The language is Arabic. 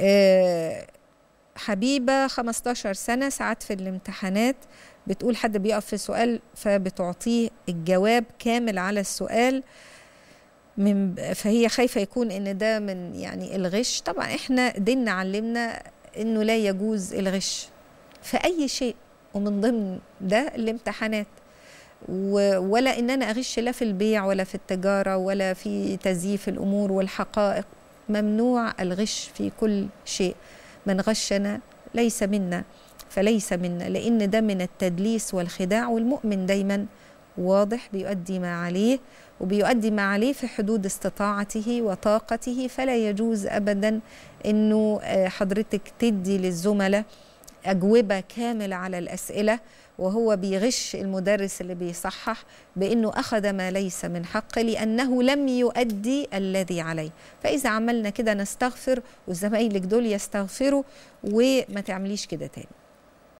آه، حبيبة 15 سنة ساعات في الامتحانات بتقول حد بيقف في سؤال فبتعطيه الجواب كامل على السؤال من فهي خايفة يكون إن ده من يعني الغش طبعا إحنا ديننا علمنا إنه لا يجوز الغش في أي شيء ومن ضمن ده الامتحانات ولا إن أنا أغش لا في البيع ولا في التجارة ولا في تزييف الأمور والحقائق ممنوع الغش في كل شيء من غشنا ليس منا فليس منا لأن ده من التدليس والخداع والمؤمن دايما واضح بيؤدي ما عليه وبيؤدي ما عليه في حدود استطاعته وطاقته فلا يجوز أبدا أنه آه، حضرتك تدي للزملاء أجوبة كاملة على الأسئلة وهو بيغش المدرس اللي بيصحح بأنه أخذ ما ليس من حقه لأنه لم يؤدي الذي عليه فإذا عملنا كده نستغفر وزمايلك دول يستغفروا وما تعمليش كده تاني